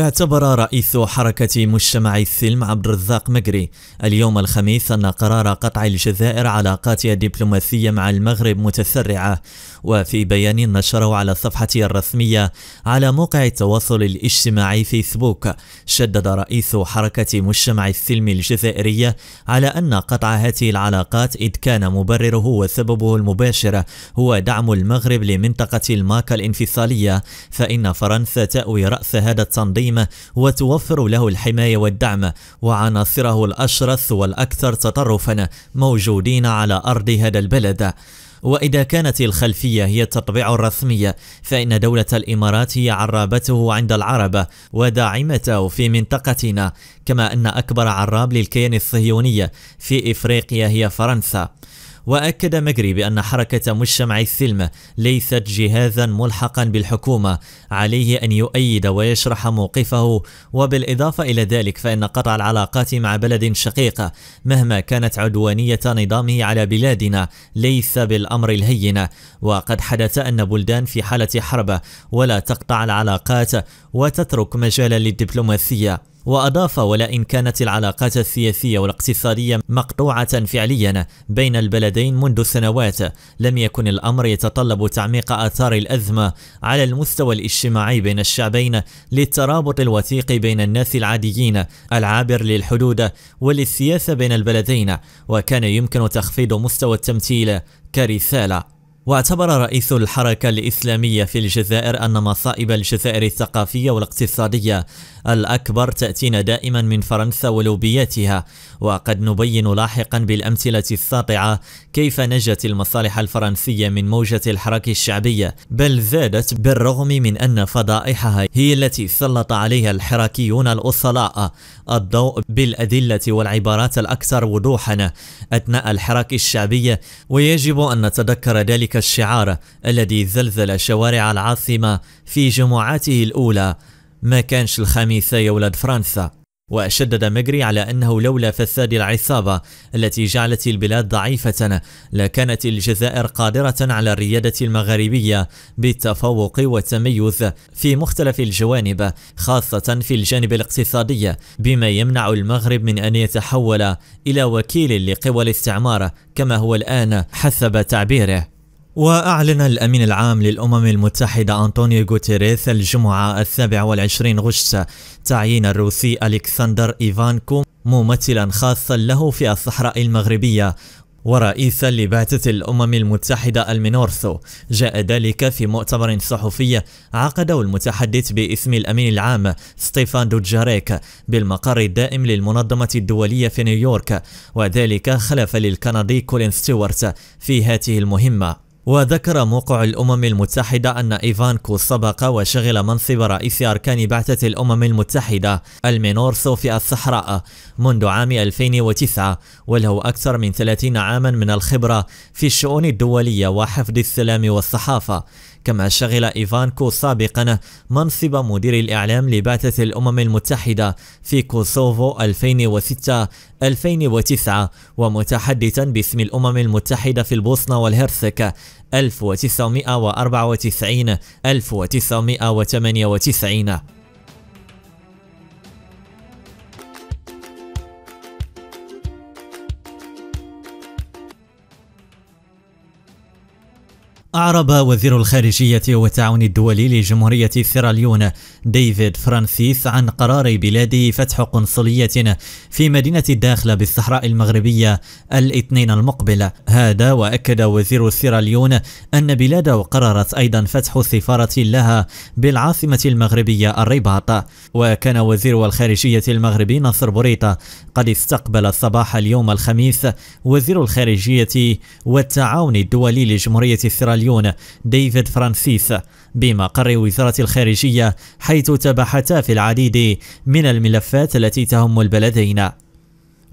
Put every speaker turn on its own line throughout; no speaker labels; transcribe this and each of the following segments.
اعتبر رئيس حركة مجتمع السلم عبد الرزاق مقري اليوم الخميس أن قرار قطع الجزائر علاقاتها الدبلوماسية مع المغرب متسرعة وفي بيان نشره على صفحته الرسمية على موقع التواصل الاجتماعي فيسبوك شدد رئيس حركة مجتمع السلم الجزائرية على أن قطع هذه العلاقات إذ كان مبرره وسببه المباشر هو دعم المغرب لمنطقة الماكا الانفصالية فإن فرنسا تأوي رأس هذا التنظيم الجريمة وتوفر له الحماية والدعم وعناصره الأشرس والأكثر تطرفا موجودين على أرض هذا البلد وإذا كانت الخلفية هي التطبيع الرسمية فإن دولة الإمارات هي عرابته عند العرب وداعمته في منطقتنا كما أن أكبر عراب للكيان الصهيوني في إفريقيا هي فرنسا وأكد مجري بأن حركة مجتمع السلم ليست جهازا ملحقا بالحكومة عليه أن يؤيد ويشرح موقفه وبالإضافة إلى ذلك فإن قطع العلاقات مع بلد شقيق مهما كانت عدوانية نظامه على بلادنا ليس بالأمر الهين وقد حدث أن بلدان في حالة حرب ولا تقطع العلاقات وتترك مجالا للدبلوماسية وأضاف ولئن كانت العلاقات السياسية والاقتصادية مقطوعة فعليا بين البلدين منذ سنوات لم يكن الأمر يتطلب تعميق آثار الأزمة على المستوى الاجتماعي بين الشعبين للترابط الوثيق بين الناس العاديين العابر للحدود وللسياسة بين البلدين وكان يمكن تخفيض مستوى التمثيل كرسالة واعتبر رئيس الحركة الإسلامية في الجزائر أن مصائب الجزائر الثقافية والاقتصادية الأكبر تأتينا دائما من فرنسا ولوبياتها وقد نبين لاحقا بالأمثلة الساطعة كيف نجت المصالح الفرنسية من موجة الحراك الشعبية بل زادت بالرغم من أن فضائحها هي التي سلط عليها الحراكيون الأصلاء الضوء بالأدلة والعبارات الأكثر وضوحا أثناء الحراك الشعبية ويجب أن نتذكر ذلك الشعار الذي زلزل شوارع العاصمة في جمعاته الأولى ما كانش الخميثة يا ولاد فرنسا وشدد مجري على أنه لولا فساد العصابة التي جعلت البلاد ضعيفة لكانت الجزائر قادرة على الريادة المغاربية بالتفوق والتميز في مختلف الجوانب خاصة في الجانب الاقتصادي بما يمنع المغرب من أن يتحول إلى وكيل لقوى الاستعمار كما هو الآن حسب تعبيره وأعلن الأمين العام للأمم المتحدة أنطونيو غوتيريث الجمعة السابع والعشرين غشت تعيين الروسي ألكسندر إيفانكو ممثلا خاصا له في الصحراء المغربية ورئيسا لبعثة الأمم المتحدة المينورثو جاء ذلك في مؤتمر صحفي عقده المتحدث باسم الأمين العام ستيفان دوجاريك بالمقر الدائم للمنظمة الدولية في نيويورك وذلك خلف للكندي كولين ستيوارت في هذه المهمة وذكر موقع الأمم المتحدة أن إيفانكو سبق وشغل منصب رئيس أركان بعثة الأمم المتحدة المينورسو في الصحراء منذ عام 2009 وله أكثر من 30 عاما من الخبرة في الشؤون الدولية وحفظ السلام والصحافة كما شغل إيفانكو سابقا منصب مدير الإعلام لبعثة الأمم المتحدة في كوسوفو 2006-2009 ومتحدثا باسم الأمم المتحدة في البوسنة والهرسك 1994 1998 أعرب وزير الخارجية والتعاون الدولي لجمهورية سيراليون ديفيد فرانسيس عن قرار بلاده فتح قنصلية في مدينة الداخلة بالصحراء المغربية الاثنين المقبل هذا وأكد وزير سيراليون أن بلاده قررت أيضا فتح سفارة لها بالعاصمة المغربية الرباط وكان وزير الخارجية المغربي نصر بوريطة قد استقبل صباح اليوم الخميس وزير الخارجية والتعاون الدولي لجمهورية سيراليون المليون ديفيد فرانسيس بمقر وزارة الخارجية حيث تبحتا في العديد من الملفات التي تهم البلدين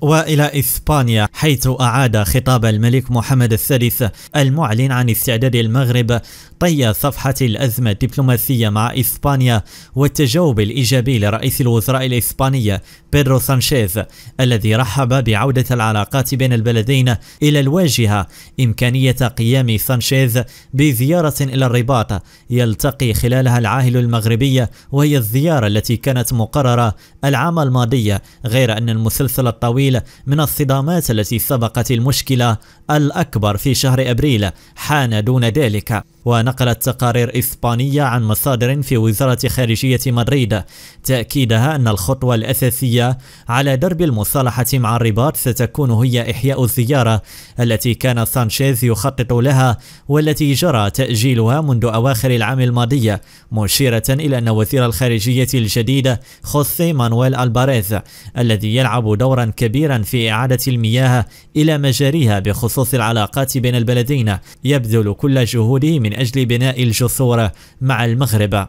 والى اسبانيا حيث اعاد خطاب الملك محمد الثالث المعلن عن استعداد المغرب طي صفحه الازمه الدبلوماسيه مع اسبانيا والتجاوب الايجابي لرئيس الوزراء الاسباني بيدرو سانشيز الذي رحب بعوده العلاقات بين البلدين الى الواجهه امكانيه قيام سانشيز بزياره الى الرباط يلتقي خلالها العاهل المغربي وهي الزياره التي كانت مقرره العام الماضي غير ان المسلسل الطويل أبريل من الصدامات التي سبقت المشكلة الأكبر في شهر أبريل حان دون ذلك ونقلت تقارير إسبانية عن مصادر في وزارة خارجية مدريد تأكيدها أن الخطوة الأساسية على درب المصالحة مع الرباط ستكون هي إحياء الزيارة التي كان سانشيز يخطط لها والتي جرى تأجيلها منذ أواخر العام الماضي مشيرة إلى أن وزير الخارجية الجديد خوسي مانويل ألباريز الذي يلعب دورا كبيرا في إعادة المياه إلى مجاريها بخصوص العلاقات بين البلدين يبذل كل جهوده من من أجل بناء الجسور مع المغرب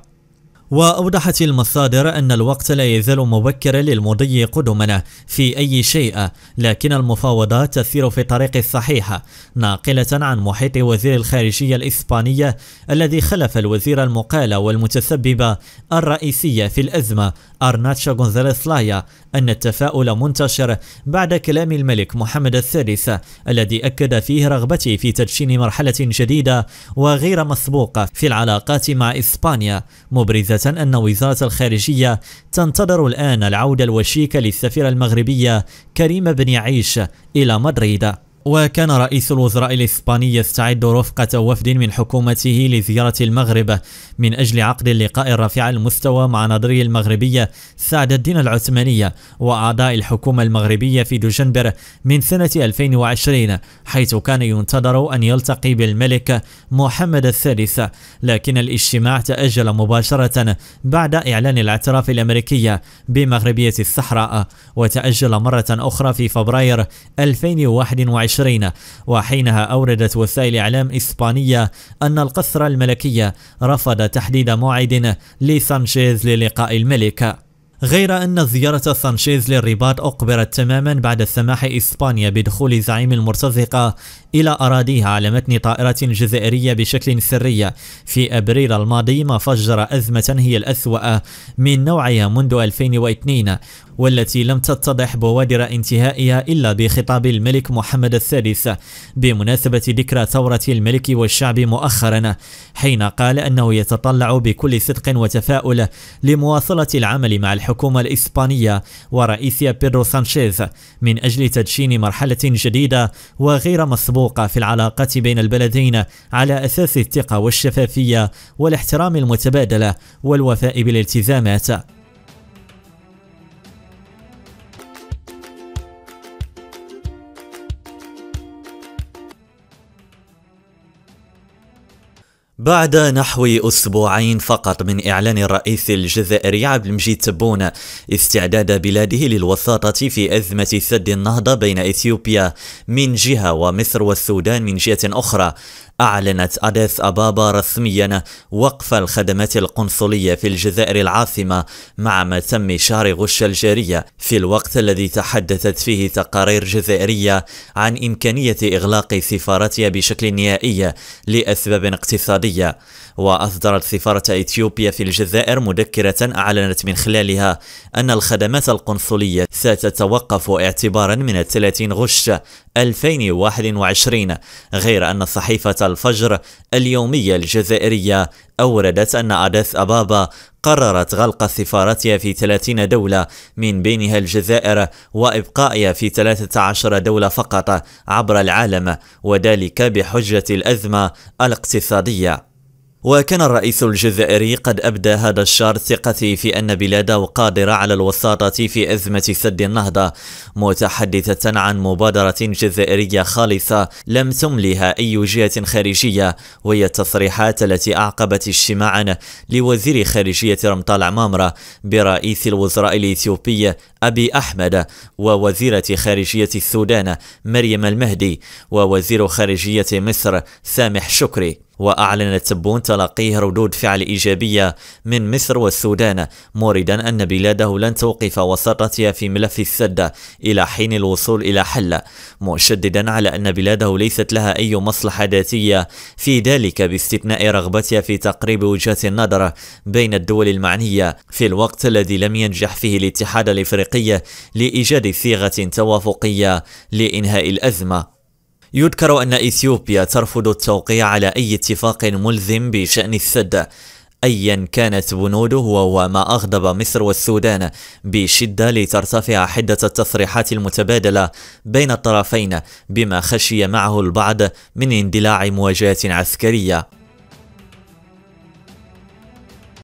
وأوضحت المصادر أن الوقت لا يزال مبكرا للمضي قدما في أي شيء لكن المفاوضات تسير في الطريق الصحيح ناقلة عن محيط وزير الخارجية الإسبانية الذي خلف الوزير المقال والمتسبب الرئيسي في الأزمة أرناتشا غونزاليس لايا أن التفاؤل منتشر بعد كلام الملك محمد الثالث الذي أكد فيه رغبته في تدشين مرحلة جديدة وغير مسبوقة في العلاقات مع إسبانيا مبرزة أن وزارة الخارجية تنتظر الآن العودة الوشيكة للسفيرة المغربية كريمة بن عيش إلى مدريد وكان رئيس الوزراء الإسباني يستعد رفقة وفد من حكومته لزيارة المغرب من أجل عقد اللقاء الرفيع المستوى مع نظري المغربية سعد الدين العثمانية وأعضاء الحكومة المغربية في دجنبر من سنة 2020 حيث كان ينتظر أن يلتقي بالملك محمد الثالث لكن الاجتماع تأجل مباشرة بعد إعلان الاعتراف الأمريكي بمغربية الصحراء وتأجل مرة أخرى في فبراير 2021 وعشرين وحينها أوردت وسائل إعلام إسبانية أن القصر الملكية رفض تحديد موعد لسانشيز للقاء الملك غير أن زيارة سانشيز للرباط أقبرت تماما بعد سماح إسبانيا بدخول زعيم المرتزقة إلى أراضيها على متن طائرة جزائرية بشكل سري في أبريل الماضي ما فجر أزمة هي الأسوأ من نوعها منذ 2002 والتي لم تتضح بوادر انتهائها إلا بخطاب الملك محمد الثالث بمناسبة ذكرى ثورة الملك والشعب مؤخرا حين قال أنه يتطلع بكل صدق وتفاؤل لمواصلة العمل مع الحكومة الإسبانية ورئيسها بيدرو سانشيز من أجل تدشين مرحلة جديدة وغير مسبوقة في العلاقات بين البلدين على أساس الثقة والشفافية والاحترام المتبادل والوفاء بالالتزامات بعد نحو أسبوعين فقط من إعلان الرئيس الجزائري عبد المجيد تبون استعداد بلاده للوساطة في أزمة سد النهضة بين إثيوبيا من جهة ومصر والسودان من جهة أخرى أعلنت أديس أبابا رسميا وقف الخدمات القنصلية في الجزائر العاصمة مع ما تم شهر غش الجارية في الوقت الذي تحدثت فيه تقارير جزائرية عن إمكانية إغلاق سفارتها بشكل نهائي لأسباب اقتصادية وأصدرت سفارة إثيوبيا في الجزائر مذكرة أعلنت من خلالها أن الخدمات القنصلية ستتوقف اعتبارا من 30 غش 2021 غير أن صحيفة الفجر اليومية الجزائرية أوردت أن عدس أبابا قررت غلق سفارتها في 30 دولة من بينها الجزائر وإبقائها في 13 دولة فقط عبر العالم وذلك بحجة الأزمة الاقتصادية وكان الرئيس الجزائري قد أبدى هذا الشهر ثقته في أن بلاده قادرة على الوساطة في أزمة سد النهضة متحدثة عن مبادرة جزائرية خالصة لم تملها أي جهة خارجية وهي التصريحات التي أعقبت اجتماعا لوزير خارجية رمطال عمامرة برئيس الوزراء الإثيوبي أبي أحمد ووزيرة خارجية السودان مريم المهدي ووزير خارجية مصر سامح شكري وأعلنت سبون تلقيه ردود فعل إيجابية من مصر والسودان موردا أن بلاده لن توقف وسطتها في ملف السد إلى حين الوصول إلى حل مشددا على أن بلاده ليست لها أي مصلحة ذاتية في ذلك باستثناء رغبتها في تقريب وجهات النظر بين الدول المعنية في الوقت الذي لم ينجح فيه الاتحاد الإفريقي لإيجاد صيغة توافقية لإنهاء الأزمة يذكر أن إثيوبيا ترفض التوقيع على أي اتفاق ملزم بشأن السد أيا كانت بنوده وهو ما أغضب مصر والسودان بشدة لترتفع حدة التصريحات المتبادلة بين الطرفين بما خشي معه البعض من اندلاع مواجهات عسكرية